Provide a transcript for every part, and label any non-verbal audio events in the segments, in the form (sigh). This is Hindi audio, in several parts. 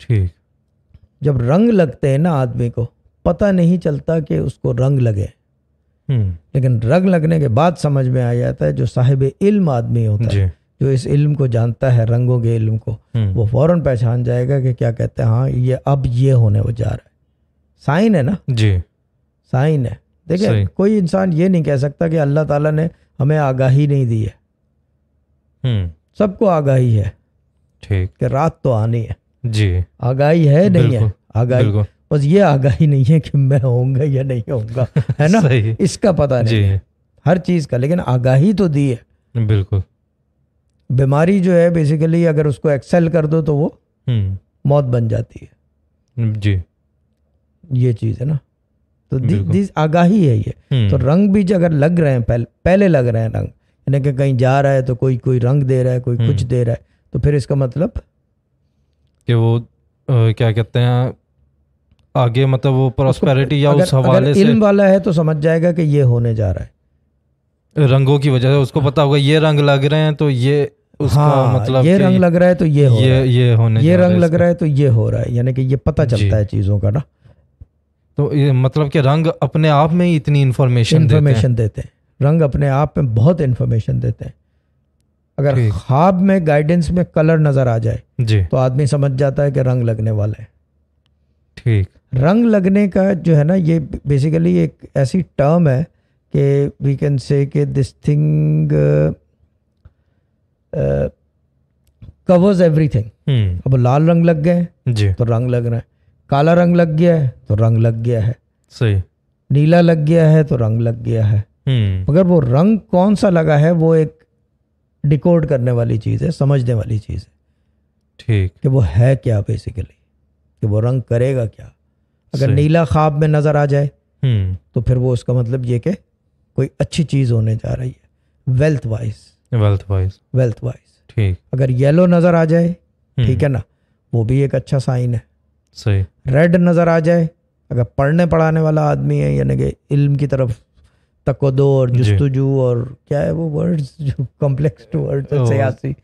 ठीक जब रंग लगते हैं ना आदमी को पता नहीं चलता कि उसको रंग लगे हम्म। लेकिन रंग लगने के बाद समझ में आ जाता है जो साहिब इल्म आदमी होता है जो इस इल्म को जानता है रंगों के इल्म को हम्म। वो फौरन पहचान जाएगा कि क्या कहते हैं हाँ ये अब ये होने वो जा रहा है साइन है ना जी साइन है देखिए कोई इंसान ये नहीं कह सकता कि अल्लाह ताला ने हमें आगाही नहीं दी है हम्म। सबको आगाही है ठीक कि रात तो आनी है जी आगाही है नहीं है आगाही बस ये आगाही नहीं है कि मैं होऊंगा या नहीं होऊंगा है ना इसका पता नहीं है हर चीज का लेकिन आगाही तो दी है बिल्कुल बीमारी जो है बेसिकली अगर उसको एक्सेल कर दो तो वो हम्म। मौत बन जाती है हम्म, जी ये चीज है ना तो दिस आगाही है ये हम्म। तो रंग भी अगर लग रहे हैं पहले पहले लग रहे हैं रंग यानी कि कहीं जा रहा है तो कोई कोई रंग दे रहा है कोई कुछ दे रहा है तो फिर इसका मतलब कि वो क्या कहते हैं आगे मतलब वो प्रॉस्पेरिटी या उस हवाले से इल्म वाला है तो समझ जाएगा कि ये होने जा रहा है रंगों की वजह से उसको पता होगा ये रंग लग रहे हैं तो ये उसका हाँ, मतलब ये रंग लग रहा है तो ये हो ये ये होने ये रंग लग रहा है तो ये हो रहा है यानी कि ये पता चलता है चीज़ों का ना तो ये मतलब कि रंग अपने आप में ही इतनी इन्फॉर्मेशन इन्फॉर्मेशन देते हैं रंग अपने आप में बहुत इन्फॉर्मेशन देते हैं अगर ख्वाब में गाइडेंस में कलर नजर आ जाए जी तो आदमी समझ जाता है कि रंग लगने वाला है ठीक रंग लगने का जो है ना ये बेसिकली एक ऐसी टर्म है कि वी कैन से कि दिस थिंग कवर्स एवरीथिंग अब लाल रंग लग गए जी तो रंग लग रहा है काला रंग लग गया है तो रंग लग गया है सही नीला लग गया है तो रंग लग गया है हम्म। मगर वो रंग कौन सा लगा है वो एक डिकोड करने वाली चीज़ है समझने वाली चीज़ है ठीक कि वो है क्या बेसिकली कि वो रंग करेगा क्या अगर नीला ख्वाब में नज़र आ जाए हम्म। तो फिर वो उसका मतलब ये कि कोई अच्छी चीज़ होने जा रही है wealth wise wealth wise wealth wise ठीक अगर येलो नज़र आ जाए हम्म। ठीक है ना वो भी एक अच्छा साइन है सही रेड नज़र आ जाए अगर पढ़ने पढ़ाने वाला आदमी है यानी कि इल्म की तरफ तकोदोर जस्तुजू और क्या है वो वर्ड्स (laughs) जो कॉम्प्लेक्स टू वर्ड्स सियासी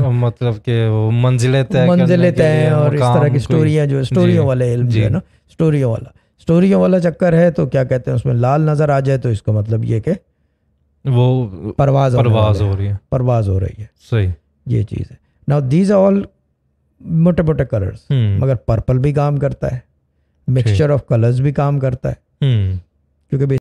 मतलब के वो मंजिलें तय मंजिलें तय हैं और इस तरह की स्टोरियाँ जो स्टोरियों वाले इल्म जो है ना स्टोरियों वाला स्टोरियों वाला चक्कर है तो क्या कहते हैं उसमें लाल नजर आ जाए तो इसका मतलब ये के वो परवाज परवाज हो रही है परवाज हो रही है सही ये चीज़ है नाउ दीज ऑल मोटे मोटे कलर्स मगर पर्पल भी काम करता है मिक्सचर ऑफ कलर्स भी काम करता है हम्म। क्योंकि